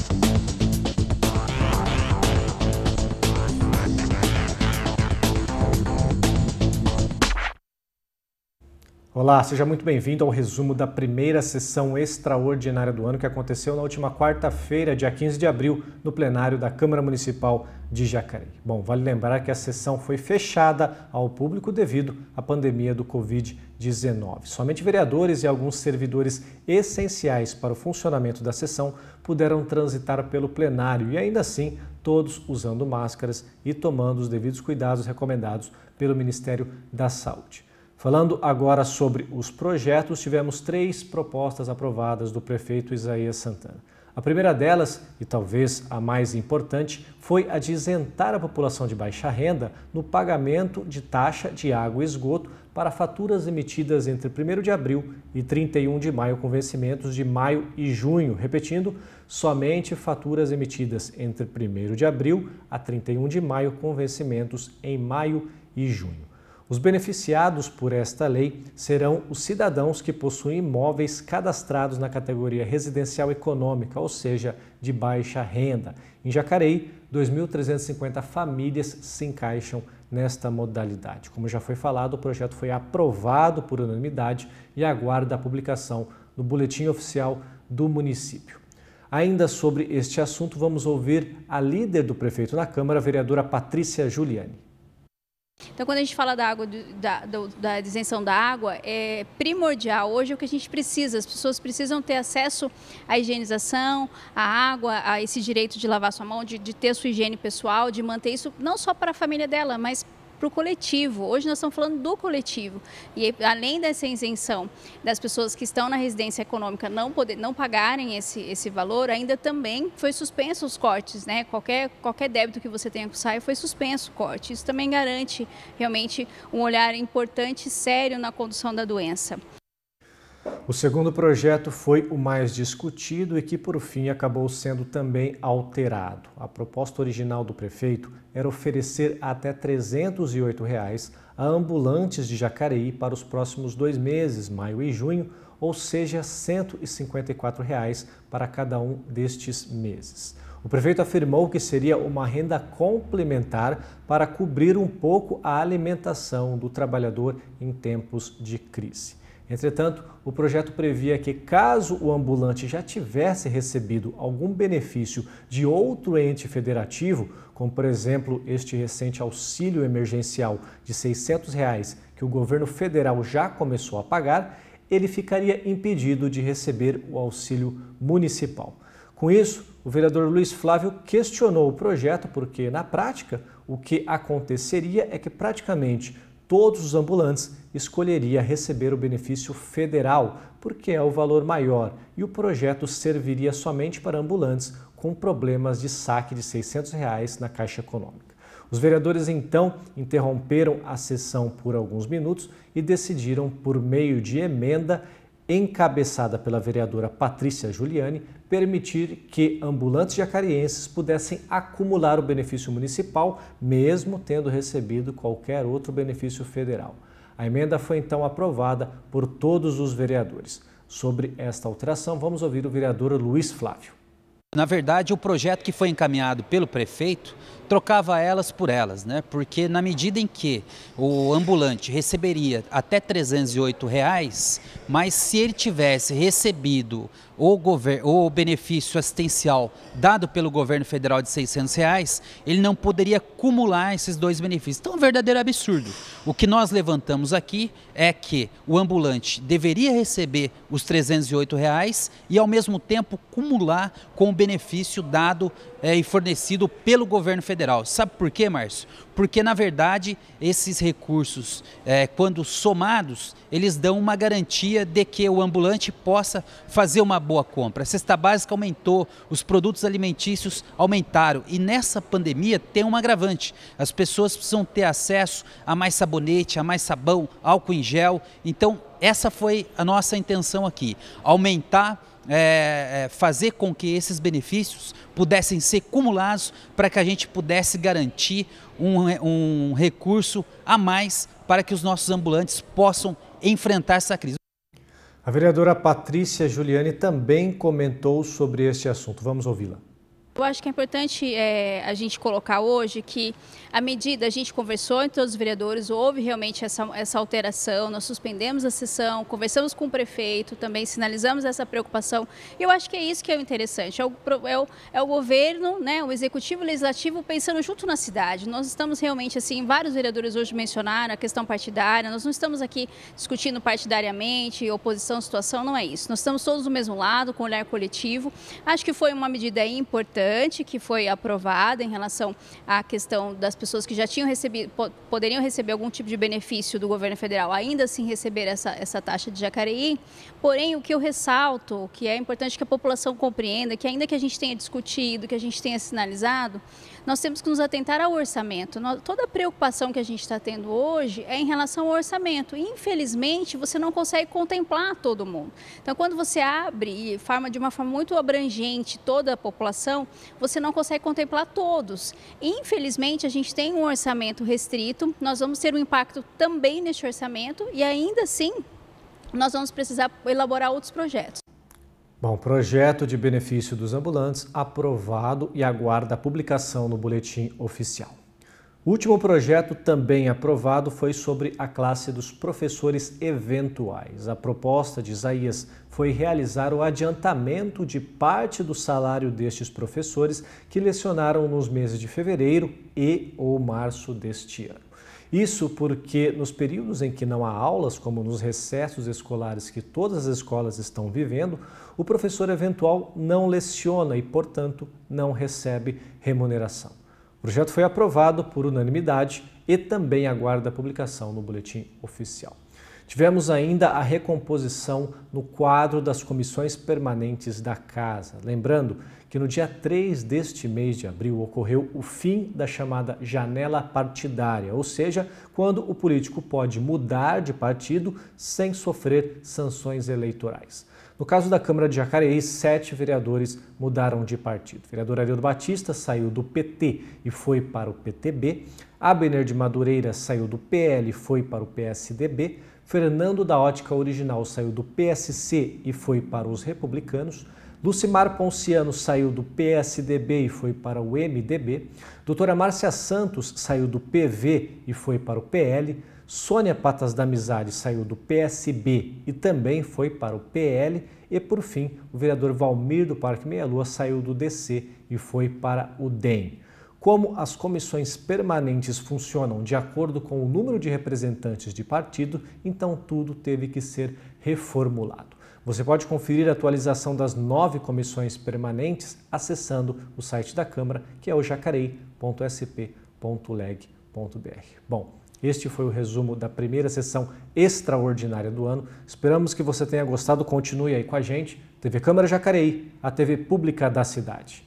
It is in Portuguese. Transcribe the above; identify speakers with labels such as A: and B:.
A: Thank you. Olá, seja muito bem-vindo ao resumo da primeira sessão extraordinária do ano que aconteceu na última quarta-feira, dia 15 de abril, no plenário da Câmara Municipal de Jacareí. Bom, vale lembrar que a sessão foi fechada ao público devido à pandemia do Covid-19. Somente vereadores e alguns servidores essenciais para o funcionamento da sessão puderam transitar pelo plenário e ainda assim todos usando máscaras e tomando os devidos cuidados recomendados pelo Ministério da Saúde. Falando agora sobre os projetos, tivemos três propostas aprovadas do prefeito Isaías Santana. A primeira delas, e talvez a mais importante, foi a de isentar a população de baixa renda no pagamento de taxa de água e esgoto para faturas emitidas entre 1 de abril e 31 de maio, com vencimentos de maio e junho. Repetindo, somente faturas emitidas entre 1 de abril a 31 de maio, com vencimentos em maio e junho. Os beneficiados por esta lei serão os cidadãos que possuem imóveis cadastrados na categoria residencial econômica, ou seja, de baixa renda. Em Jacareí, 2.350 famílias se encaixam nesta modalidade. Como já foi falado, o projeto foi aprovado por unanimidade e aguarda a publicação no Boletim Oficial do município. Ainda sobre este assunto, vamos ouvir a líder do prefeito na Câmara, a vereadora Patrícia Giuliani.
B: Então, quando a gente fala da, água, da, da, isenção da água, é primordial. Hoje é o que a gente precisa. As pessoas precisam ter acesso à higienização, à água, a esse direito de lavar sua mão, de, de ter sua higiene pessoal, de manter isso não só para a família dela, mas para o coletivo. Hoje nós estamos falando do coletivo. E além dessa isenção das pessoas que estão na residência econômica não, poder, não pagarem esse, esse valor, ainda também foi suspenso os cortes, né? Qualquer, qualquer débito que você tenha com o SAI foi suspenso o corte. Isso também garante realmente um olhar importante e sério na condução da doença.
A: O segundo projeto foi o mais discutido e que, por fim, acabou sendo também alterado. A proposta original do prefeito era oferecer até R$ 308 reais a ambulantes de Jacareí para os próximos dois meses, maio e junho, ou seja, R$ 154 reais para cada um destes meses. O prefeito afirmou que seria uma renda complementar para cobrir um pouco a alimentação do trabalhador em tempos de crise. Entretanto, o projeto previa que, caso o ambulante já tivesse recebido algum benefício de outro ente federativo, como por exemplo este recente auxílio emergencial de R$ reais, que o governo federal já começou a pagar, ele ficaria impedido de receber o auxílio municipal. Com isso, o vereador Luiz Flávio questionou o projeto porque, na prática, o que aconteceria é que praticamente todos os ambulantes escolheria receber o benefício federal, porque é o valor maior, e o projeto serviria somente para ambulantes com problemas de saque de R$ 600 reais na Caixa Econômica. Os vereadores então interromperam a sessão por alguns minutos e decidiram, por meio de emenda encabeçada pela vereadora Patrícia Giuliani, permitir que ambulantes jacarienses pudessem acumular o benefício municipal, mesmo tendo recebido qualquer outro benefício federal. A emenda foi então aprovada por todos os vereadores. Sobre esta alteração, vamos ouvir o vereador Luiz Flávio.
C: Na verdade, o projeto que foi encaminhado pelo prefeito trocava elas por elas, né? Porque na medida em que o ambulante receberia até 308 reais, mas se ele tivesse recebido o, o benefício assistencial dado pelo governo federal de 600 reais, ele não poderia acumular esses dois benefícios. Então, é um verdadeiro absurdo. O que nós levantamos aqui é que o ambulante deveria receber os 308 reais e, ao mesmo tempo, cumular com o benefício dado é, e fornecido pelo governo federal. Sabe por quê, Márcio? Porque, na verdade, esses recursos, é, quando somados, eles dão uma garantia de que o ambulante possa fazer uma boa compra. A cesta básica aumentou, os produtos alimentícios aumentaram. E nessa pandemia tem um agravante: as pessoas precisam ter acesso a mais sabonete, a mais sabão, álcool em gel. Então, essa foi a nossa intenção aqui: aumentar é, é, fazer com que esses benefícios pudessem ser cumulados para que a gente pudesse garantir um, um recurso a mais para que os nossos ambulantes possam
A: enfrentar essa crise. A vereadora Patrícia Giuliani também comentou sobre este assunto. Vamos ouvi-la.
B: Eu acho que é importante é, a gente colocar hoje que, à medida, a gente conversou entre todos os vereadores, houve realmente essa, essa alteração, nós suspendemos a sessão, conversamos com o prefeito também, sinalizamos essa preocupação. E eu acho que é isso que é o interessante, é o, é o, é o governo, né, o executivo o legislativo pensando junto na cidade. Nós estamos realmente, assim, vários vereadores hoje mencionaram a questão partidária, nós não estamos aqui discutindo partidariamente, oposição, situação, não é isso. Nós estamos todos do mesmo lado, com olhar coletivo. Acho que foi uma medida importante importante que foi aprovada em relação à questão das pessoas que já tinham recebido, poderiam receber algum tipo de benefício do governo federal, ainda assim receber essa, essa taxa de Jacareí. Porém, o que eu ressalto, o que é importante que a população compreenda, que ainda que a gente tenha discutido, que a gente tenha sinalizado, nós temos que nos atentar ao orçamento. Toda a preocupação que a gente está tendo hoje é em relação ao orçamento. Infelizmente, você não consegue contemplar todo mundo. Então, quando você abre e forma de uma forma muito abrangente toda a população, você não consegue contemplar todos. Infelizmente, a gente tem um orçamento restrito, nós vamos ter um impacto também neste orçamento e ainda assim nós vamos precisar elaborar outros projetos.
A: Bom, projeto de benefício dos ambulantes aprovado e aguarda a publicação no boletim oficial. O último projeto também aprovado foi sobre a classe dos professores eventuais. A proposta de Isaías foi realizar o adiantamento de parte do salário destes professores que lecionaram nos meses de fevereiro e ou março deste ano. Isso porque, nos períodos em que não há aulas, como nos recessos escolares que todas as escolas estão vivendo, o professor eventual não leciona e, portanto, não recebe remuneração. O projeto foi aprovado por unanimidade e também aguarda publicação no boletim oficial. Tivemos ainda a recomposição no quadro das comissões permanentes da Casa. Lembrando que no dia 3 deste mês de abril ocorreu o fim da chamada janela partidária, ou seja, quando o político pode mudar de partido sem sofrer sanções eleitorais. No caso da Câmara de Jacareí, sete vereadores mudaram de partido. O vereador Ariel Batista saiu do PT e foi para o PTB. Abner de Madureira saiu do PL e foi para o PSDB. Fernando da Ótica Original saiu do PSC e foi para os republicanos. Lucimar Ponciano saiu do PSDB e foi para o MDB. Doutora Márcia Santos saiu do PV e foi para o PL. Sônia Patas da Amizade saiu do PSB e também foi para o PL. E, por fim, o vereador Valmir do Parque Meia Lua saiu do DC e foi para o DEM. Como as comissões permanentes funcionam de acordo com o número de representantes de partido, então tudo teve que ser reformulado. Você pode conferir a atualização das nove comissões permanentes acessando o site da Câmara, que é o jacarei.sp.leg.br. Bom, este foi o resumo da primeira sessão extraordinária do ano. Esperamos que você tenha gostado. Continue aí com a gente. TV Câmara Jacareí, a TV pública da cidade.